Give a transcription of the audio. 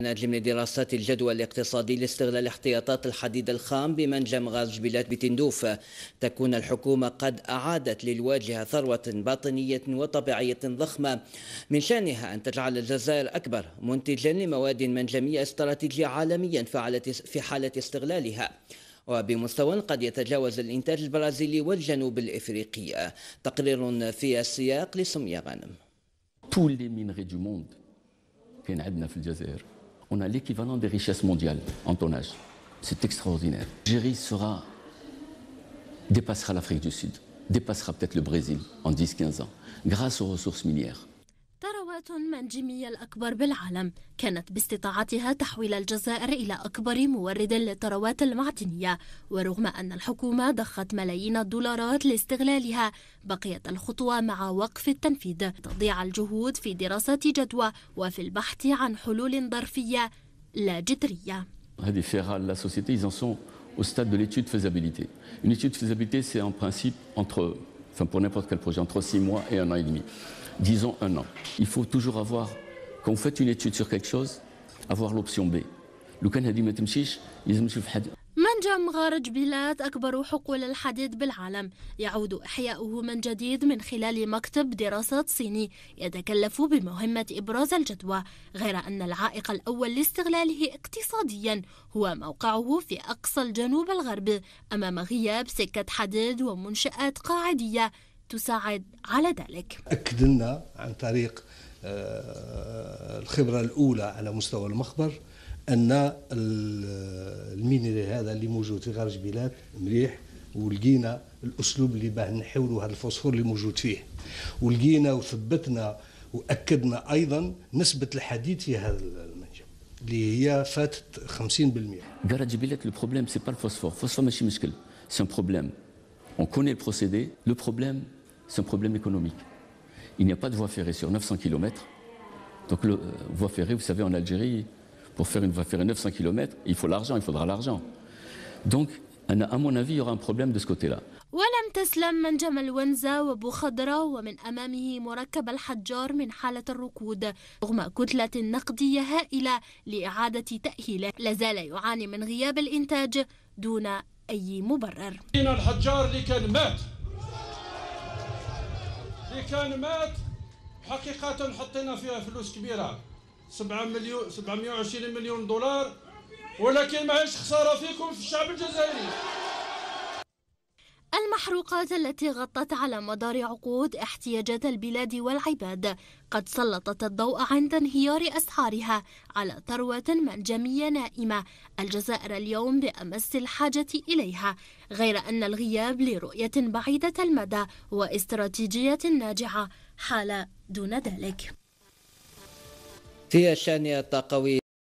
من أجل من الجدوى الاقتصادي لاستغلال احتياطات الحديد الخام بمنجم غاز جبيلات بتندوف تكون الحكومة قد أعادت للواجهة ثروة باطنية وطبيعية ضخمة من شأنها أن تجعل الجزائر أكبر منتجا لمواد منجمية استراتيجية عالميا في حالة استغلالها وبمستوى قد يتجاوز الإنتاج البرازيلي والجنوب الإفريقي تقرير في السياق لسمية غانم كل من في الجزائر on a l'équivalent des richesses mondiales en tonnage. C'est extraordinaire. L'Algérie sera, dépassera l'Afrique du Sud, dépassera peut-être le Brésil en 10-15 ans, grâce aux ressources minières. الإنجيمية الأكبر بالعالم كانت باستطاعتها تحويل الجزائر إلى أكبر مورد للثروات المعدنية ورغم أن الحكومة ضخت ملايين الدولارات لاستغلالها بقيت الخطوة مع وقف التنفيذ تضيع الجهود في دراسة جدوى وفي البحث عن حلول ظرفية لا جذرية هذه فيها لا سوسيتي ils en sont au stade de l'étude faisabilité. Une étude faisabilité c'est en principe entre enfin pour n'importe quel projet entre 6 mois et un an et demi. disons un an. Il faut toujours avoir, quand vous faites une étude sur quelque chose, avoir l'option B. لو كان هذه ما تمشيش لازم نشوف حد منجم غارج بلاد أكبر حقول الحديد بالعالم يعود إحياؤه من جديد من خلال مكتب دراسات صيني يتكلف بمهمة إبراز الجدوى غير أن العائق الأول لاستغلاله اقتصاديا هو موقعه في أقصى الجنوب الغربي أمام غياب سكة حديد ومنشآت قاعدية تساعد على ذلك أكد لنا عن طريق آه، الخبرة الأولى على مستوى المخبر أن المينيري هذا اللي موجود في خارج البلاد مليح ولقينا الأسلوب اللي باه نحولوا هذا الفوسفور اللي موجود فيه ولقينا وثبتنا وأكدنا أيضا نسبة الحديد في هذا المنجم اللي هي فاتت 50% غارج بلاد لو بروبليم سي با الفوسفور الفوسفور ماشي مشكل سي بروبليم اون كوني البروسيدي لو بروبليم c'est un problème économique. Il n'y a pas de voie ferrée sur 900 km. Donc, le, euh, voie ferrée, vous savez, en Algérie, pour faire une voie ferrée 900 km, il faut l'argent, il faudra l'argent. Donc, أنا أمون أفي aura un problème de ce côté-là. ولم تسلم من جمل ونزا وأبو خضرة ومن أمامه مركب الحجار من حالة الركود رغم كتلة نقدية هائلة لإعادة تأهيله لازال يعاني من غياب الإنتاج دون أي مبرر الحجار اللي كان مات اللي كان مات حقيقة حطينا فيها فلوس كبيرة 7 مليون 720 مليون دولار ولكن ما هيش خسارة فيكم في الشعب الجزائري المحروقات التي غطت على مدار عقود احتياجات البلاد والعباد قد سلطت الضوء عند انهيار أسعارها على ثروة منجمية نائمة الجزائر اليوم بأمس الحاجة إليها غير أن الغياب لرؤية بعيدة المدى واستراتيجية ناجعة حال دون ذلك في الشأن الطاقوي